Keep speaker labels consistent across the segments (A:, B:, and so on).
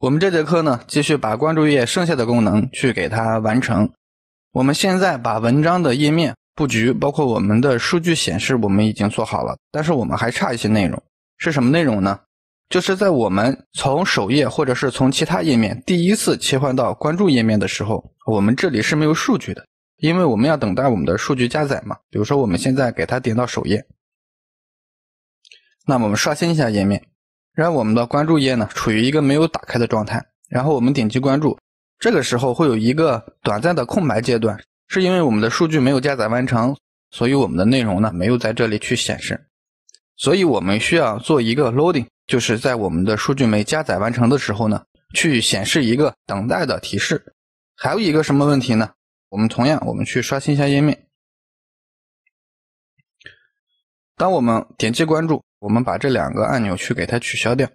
A: 我们这节课呢，继续把关注页剩下的功能去给它完成。我们现在把文章的页面布局，包括我们的数据显示，我们已经做好了。但是我们还差一些内容，是什么内容呢？就是在我们从首页或者是从其他页面第一次切换到关注页面的时候，我们这里是没有数据的，因为我们要等待我们的数据加载嘛。比如说我们现在给它点到首页，那我们刷新一下页面。让我们的关注页呢处于一个没有打开的状态，然后我们点击关注，这个时候会有一个短暂的空白阶段，是因为我们的数据没有加载完成，所以我们的内容呢没有在这里去显示，所以我们需要做一个 loading，就是在我们的数据没加载完成的时候呢，去显示一个等待的提示。还有一个什么问题呢？
B: 我们同样我们去刷新一下页面，当我们点击关注。我们把这两个按钮去给它取消掉。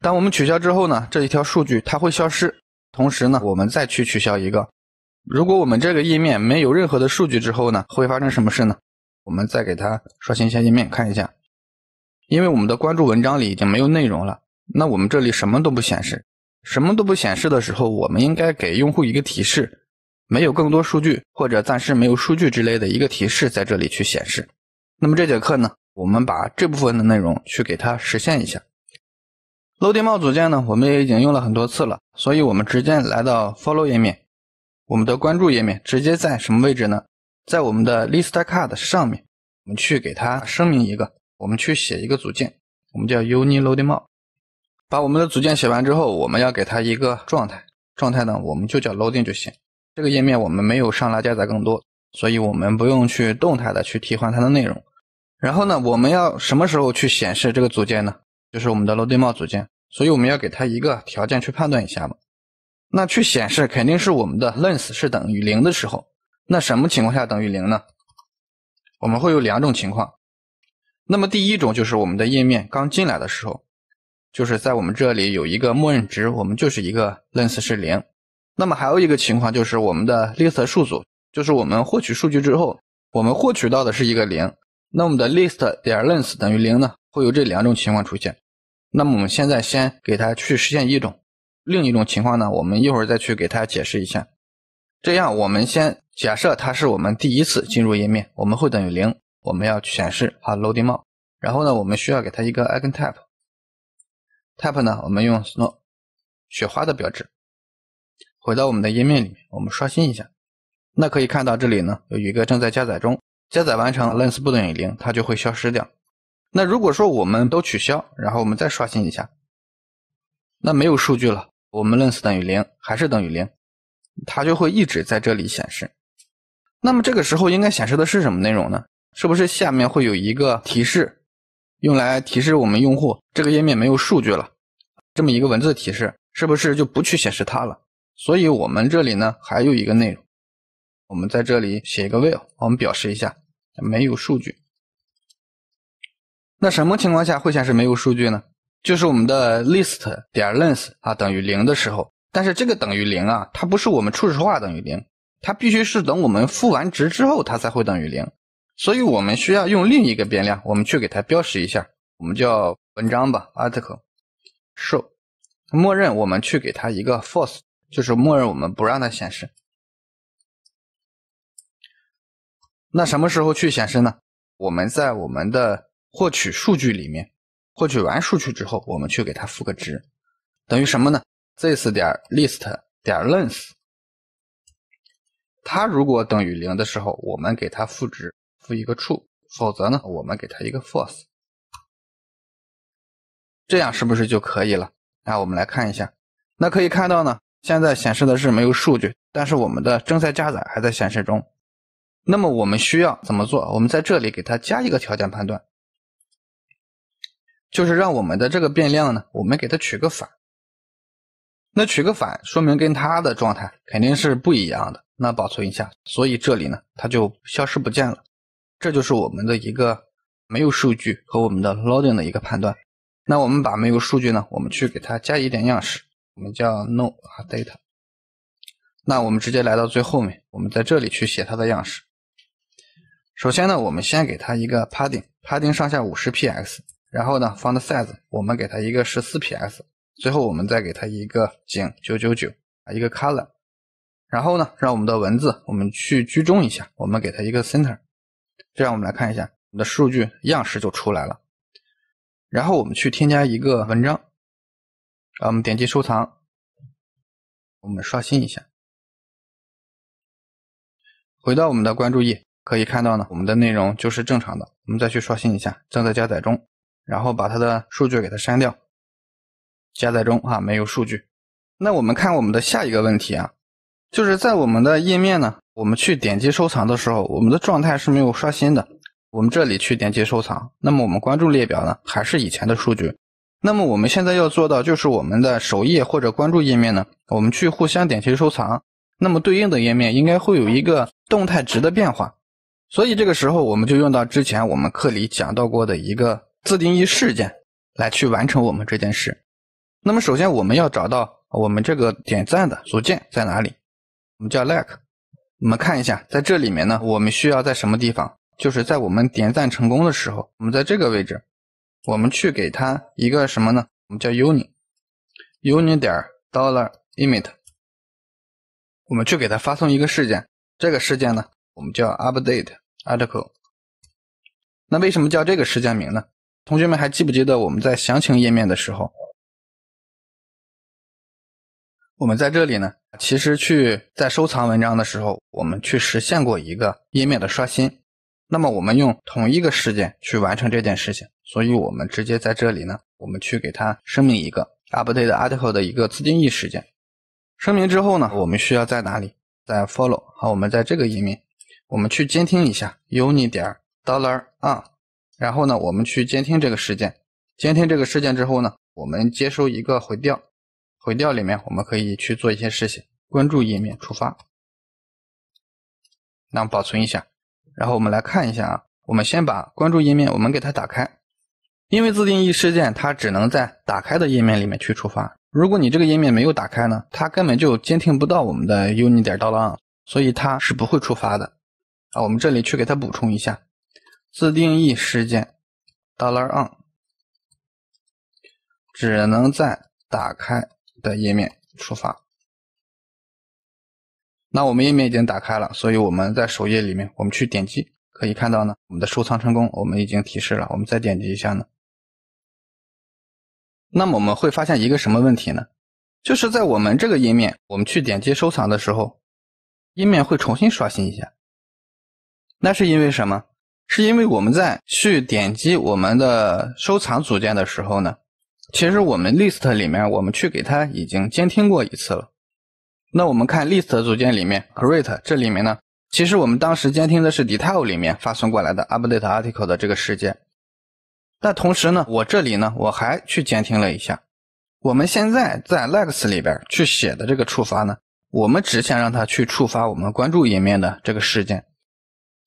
B: 当我们
A: 取消之后呢，这一条数据它会消失。同时呢，我们再去取消一个。如果我们这个页面没有任何的数据之后呢，会发生什么事呢？我们再给它刷新一下页面看一下。因为我们的关注文章里已经没有内容了，那我们这里什么都不显示。什么都不显示的时候，我们应该给用户一个提示：没有更多数据，或者暂时没有数据之类的一个提示在这里去显示。那么这节课呢？我们把这部分的内容去给它实现一下。loading 组件呢，我们也已经用了很多次了，所以，我们直接来到 follow 页面，我们的关注页面，直接在什么位置呢？在我们的 list card 上面，我们去给它声明一个，我们去写一个组件，我们叫 uni loading。把我们的组件写完之后，我们要给它一个状态，状态呢，我们就叫 loading 就行。这个页面我们没有上拉加载更多，所以我们不用去动态的去替换它的内容。然后呢，我们要什么时候去显示这个组件呢？就是我们的落地帽组件，所以我们要给它一个条件去判断一下嘛。那去显示肯定是我们的 length 是等于零的时候。那什么情况下等于零呢？我们会有两种情况。那么第一种就是我们的页面刚进来的时候，就是在我们这里有一个默认值，我们就是一个 length 是零。那么还有一个情况就是我们的 list 数组，就是我们获取数据之后，我们获取到的是一个零。那我们的 list 点 length 等于零呢，会有这两种情况出现。那么我们现在先给它去实现一种，另一种情况呢，我们一会儿再去给它解释一下。这样我们先假设它是我们第一次进入页面，我们会等于零，我们要显示啊 loading m o d e 然后呢，我们需要给它一个 icon type，type 呢，我们用 snow 雪花的标志。回到我们的页面里面，我们刷新一下，那可以看到这里呢有一个正在加载中。加载完成，length 不等于零，它就会消失掉。那如果说我们都取消，然后我们再刷新一下，那没有数据了，我们 length 等于零，还是等于零，它就会一直在这里显示。那么这个时候应该显示的是什么内容呢？是不是下面会有一个提示，用来提示我们用户这个页面没有数据了，这么一个文字提示，是不是就不去显示它了？所以我们这里呢还有一个内容。我们在这里写一个 will，我们表示一下没有数据。那什么情况下会显示没有数据呢？就是我们的 list 点 length 啊等于零的时候。但是这个等于零啊，它不是我们初始化等于零，它必须是等我们赋完值之后它才会等于零。所以我们需要用另一个变量，我们去给它标识一下，我们叫文章吧，article，show，默认我们去给它一个 false，就是默认我们不让它显示。那什么时候去显示呢？我们在我们的获取数据里面，获取完数据之后，我们去给它赋个值，等于什么呢？this 点 list 点 length，它如果等于零的时候，我们给它赋值赋一个 true，否则呢，我们给它一个 false，这样是不是就可以了？那我们来看一下，那可以看到呢，现在显示的是没有数据，但是我们的正在加载还在显示中。那么我们需要怎么做？我们在这里给它加一个条件判断，就是让我们的这个变量呢，我们给它取个反。那取个反，说明跟它的状态肯定是不一样的。那保存一下，所以这里呢，它就消失不见了。这就是我们的一个没有数据和我们的 loading 的一个判断。那我们把没有数据呢，我们去给它加一点样式，我们叫 no data。那我们直接来到最后面，我们在这里去写它的样式。首先呢，我们先给它一个 padding，padding 上下五十 px，然后呢，font size 我们给它一个十四 px，最后我们再给它一个井九九九啊，一个 color，然后呢，让我们的文字我们去居中一下，我们给它一个 center，这样我们来看一下我们的数据
B: 样式就出来了。然后我们去添加一个文章，我们点击收藏，我们刷新一下，回到我们的关注页。可以看到呢，我们的内容就是正常的。我们再去刷
A: 新一下，正在加载中。然后把它的数据给它删掉，加载中啊，没有数据。那我们看我们的下一个问题啊，就是在我们的页面呢，我们去点击收藏的时候，我们的状态是没有刷新的。我们这里去点击收藏，那么我们关注列表呢还是以前的数据。那么我们现在要做到就是我们的首页或者关注页面呢，我们去互相点击收藏，那么对应的页面应该会有一个动态值的变化。所以这个时候，我们就用到之前我们课里讲到过的一个自定义事件，来去完成我们这件事。那么首先，我们要找到我们这个点赞的组件在哪里，我们叫 like。我们看一下，在这里面呢，我们需要在什么地方？就是在我们点赞成功的时候，我们在这个位置，我们去给它一个什么呢？我们叫 uni，uni 点 dollar emit。我们去给它发送一个事件，这个事件呢？我们叫 update article。那为什么叫这个事件名呢？同学们还记不记得我们在详情页面的时候，我们在这里呢，其实去在收藏文章的时候，我们去实现过一个页面的刷新。那么我们用同一个事件去完成这件事情，所以我们直接在这里呢，我们去给它声明一个 update article 的一个自定义事件。声明之后呢，我们需要在哪里？在 follow，好，我们在这个页面。我们去监听一下 uni 点 dollar on，然后呢，我们去监听这个事件。监听这个事件之后呢，我们接收一个回调，回调里面我们可以去做一些事情，关注页面触发。那保存一下，然后我们来看一下啊。我们先把关注页面，我们给它打开，因为自定义事件它只能在打开的页面里面去触发。如果你这个页面没有打开呢，它根本就监听不到我们的 uni 点 dollar on，所以它是不会触发的。啊，我们这里去给它补充一下，自定义事
B: 件 dollar on 只能在打开的页面触发。那我们页面已经打
A: 开了，所以我们在首页里面，我们去点击，可以看到呢，我们的收藏成功，我们已经提示了。我们再点击一下呢，那么我们会发现一个什么问题呢？就是在我们这个页面，我们去点击收藏的时候，页面会重新刷新一下。那是因为什么？是因为我们在去点击我们的收藏组件的时候呢，其实我们 list 里面我们去给它已经监听过一次了。那我们看 list 组件里面 create 这里面呢，其实我们当时监听的是 detail 里面发送过来的 update article 的这个事件。那同时呢，我这里呢我还去监听了一下，我们现在在 lex 里边去写的这个触发呢，我们只想让它去触发我们关注页面的这个事件。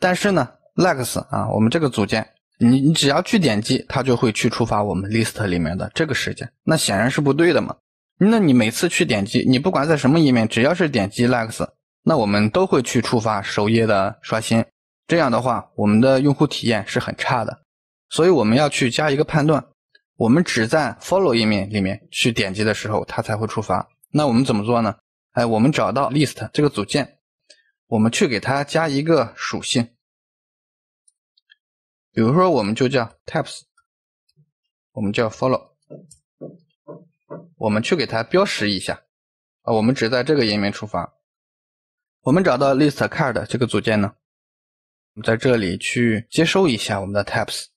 A: 但是呢，lex 啊，我们这个组件，你你只要去点击，它就会去触发我们 list 里面的这个事件，那显然是不对的嘛。那你每次去点击，你不管在什么页面，只要是点击 lex，那我们都会去触发首页的刷新。这样的话，我们的用户体验是很差的。所以我们要去加一个判断，我们只在 follow 页面里面去点击的时候，它才会触发。那我们怎么做呢？哎，我们找到 list 这个组件。我们去给它加一个属性，比如说我们就叫 types，我们叫 follow，我们去给它标识一下啊，我们只在这个页面触发。我们找到
B: list card 这个组件呢，我们在这里去接收一下我们的 types，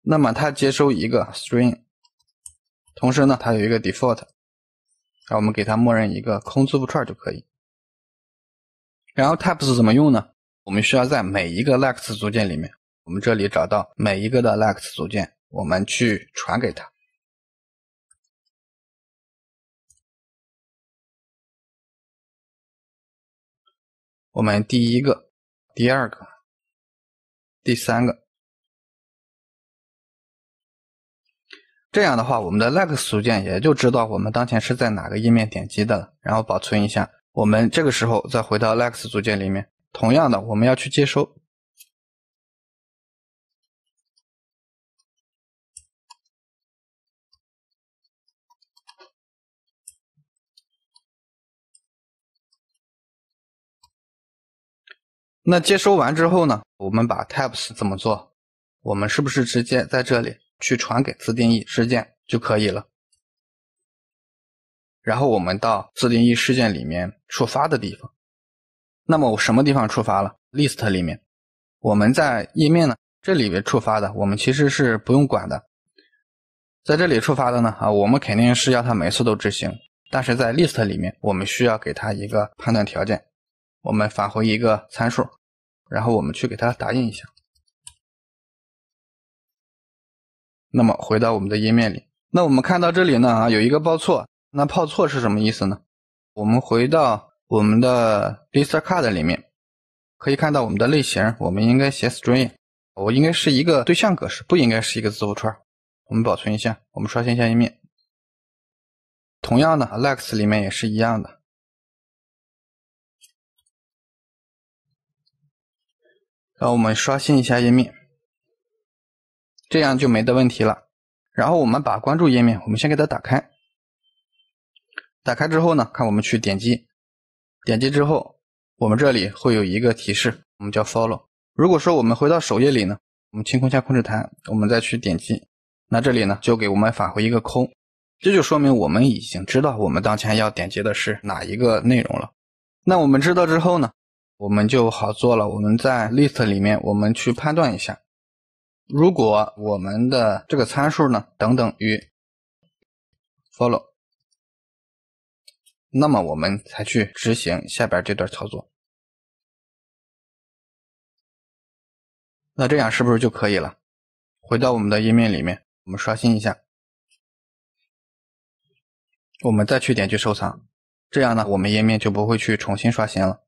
B: 那么它接收一个 string。同时呢，它有一
A: 个 default，让我们给它默认一个空字符串就可以。然后 types 怎么用呢？我们需要在每一个 lex 组件里面，我们这里找
B: 到每一个的 lex 组件，我们去传给它。我们第一个，第二个，第三个。这样的话，我们的 Lex 组件也
A: 就知道我们当前是在哪个页面点击的了，然后保存一下。我们这个时候再回到
B: Lex 组件里面，同样的，我们要去接收。那接收完之后呢？我们把 types 怎么做？
A: 我们是不是直接在这里？去传给自定义事件就可以了。然后我们到自定义事件里面触发的地方，那么我什么地方触发了？list 里面，我们在页面呢这里面触发的，我们其实是不用管的。在这里触发的呢啊，我们肯定是要它每次都执行，但是在 list 里面，我们需要给它一个判断条件，我们返回一个参数，然后我们去给它打印一下。那么回到我们的页面里，那我们看到这里呢啊，有一个报错。那报错是什么意思呢？我们回到我们的 list card 里面，可以看到我们的类型，我们应该写 string，我应该是一
B: 个对象格式，不应该是一个字符串。我们保存一下，我们刷新一下页面。同样的 l e x 里面也是一样的。后我们刷新一下页面。
A: 这样就没的问题了。然后我们把关注页面，我们先给它打开。打开之后呢，看我们去点击，点击之后，我们这里会有一个提示，我们叫 follow。如果说我们回到首页里呢，我们清空一下控制台，我们再去点击，那这里呢就给我们返回一个空，这就说明我们已经知道我们当前要点击的是哪一个内容了。那我们知道之后呢，我们就好做了。我们在 list 里面，我们去判断一下。如果我们的这个参数呢，等等于
B: follow，那么我们才去执行下边这段操作。那这样是不是就可以了？回到我们的页面里面，我们刷新一下，
A: 我们再去点击收藏，这样呢，我们页面就不会去重新刷新了。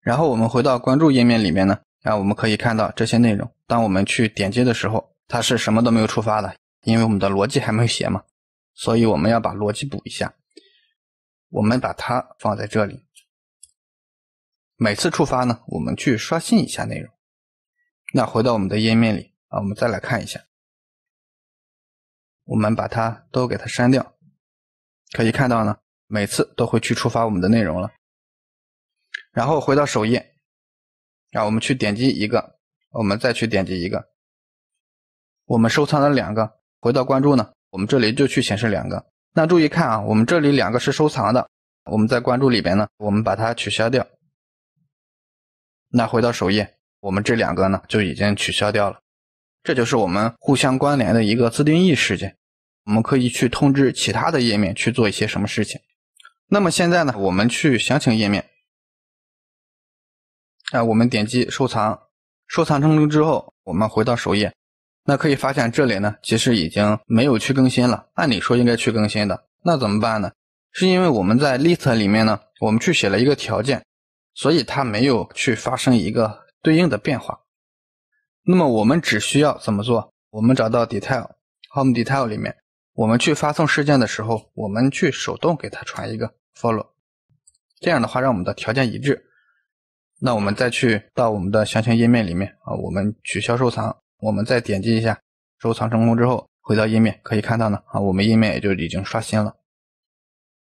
A: 然后我们回到关注页面里面呢。那我们可以看到这些内容。当我们去点击的时候，它是什么都没有触发的，因为我们的逻辑还没有写嘛。所以我们要把逻辑补一下。我们把它放在这里。每次触发呢，我们去刷新一下内容。那回到我们的页面里啊，
B: 我们再来看一下。我们把它都给它删掉，可以看到呢，每次都会去触发我们的内容了。然后
A: 回到首页。啊，我们去点击一个，我们再去点击一个，我们收藏了两个，回到关注呢，我们这里就去显示两个。那注意看啊，我们这里两个是收藏的，我们在关注里边呢，我们把它取消掉。那回到首页，我们这两个呢就已经取消掉了。这就是我们互相关联的一个自定义事件，我们可以去通知其他的页面去做一些什么事情。那么现在呢，我们去详情页面。那我们点击收藏，收藏成功之后，我们回到首页，那可以发现这里呢，其实已经没有去更新了。按理说应该去更新的，那怎么办呢？是因为我们在 list 里面呢，我们去写了一个条件，所以它没有去发生一个对应的变化。那么我们只需要怎么做？我们找到 detail，home detail 里面，我们去发送事件的时候，我们去手动给它传一个 follow，这样的话让我们的条件一致。那我们再去到我们的详情页面里面啊，我们取消收藏，我们再
B: 点击一下收藏成功之后，回到页面可以看到呢啊，我们页面也就已经刷新了。